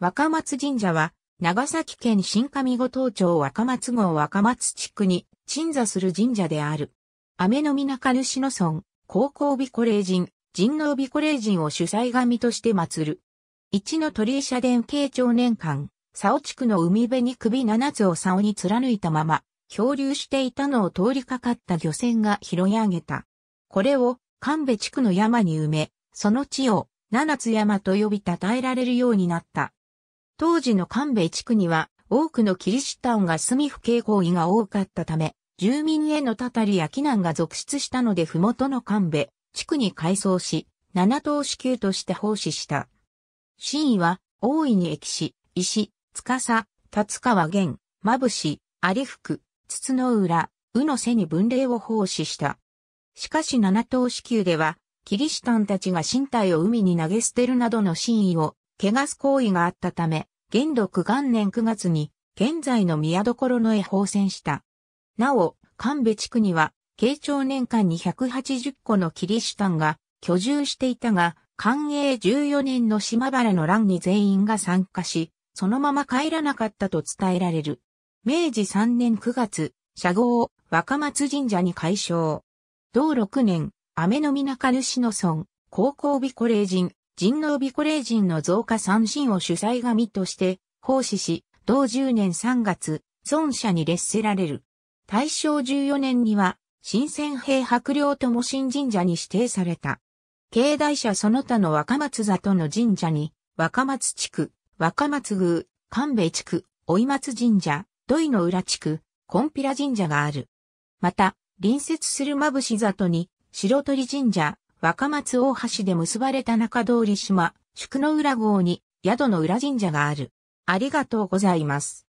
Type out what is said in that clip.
若松神社は、長崎県新上五島町若松郷若松地区に鎮座する神社である。雨の皆か主の村、高校美古霊人、人王美古霊人を主催神として祀る。一の鳥居社殿慶長年間、佐尾地区の海辺に首七つを竿に貫いたまま、漂流していたのを通りかかった漁船が拾い上げた。これを神戸地区の山に埋め、その地を七つ山と呼び称えられるようになった。当時の神戸地区には多くのキリシタンが住み不敬行為が多かったため、住民へのたたりや避難が続出したので麓の神戸地区に改装し、七島支給として奉仕した。真意は大いに駅市、石、司、立川源、まぶし、有福、筒の浦、宇の瀬に分霊を奉仕した。しかし七島支給では、キリシタンたちが身体を海に投げ捨てるなどの真意を汚す行為があったため、元禄元年9月に、現在の宮所のへ放戦した。なお、神戸地区には、慶長年間に8 0個のキリシタンが居住していたが、寛永14年の島原の乱に全員が参加し、そのまま帰らなかったと伝えられる。明治3年9月、社号若松神社に改称。同6年、雨の皆主の村、高校美古霊人、人脳美コレ人ジンの増加三振を主催神として奉仕し、同10年3月、孫社に列せられる。大正14年には、新鮮兵白陵とも新神社に指定された。境内社その他の若松里の神社に、若松地区、若松宮、神戸地区、追松神社、土井の浦地区、コンピラ神社がある。また、隣接するまぶし里に、白鳥神社、若松大橋で結ばれた中通り島、宿の浦郷に宿の浦神社がある。ありがとうございます。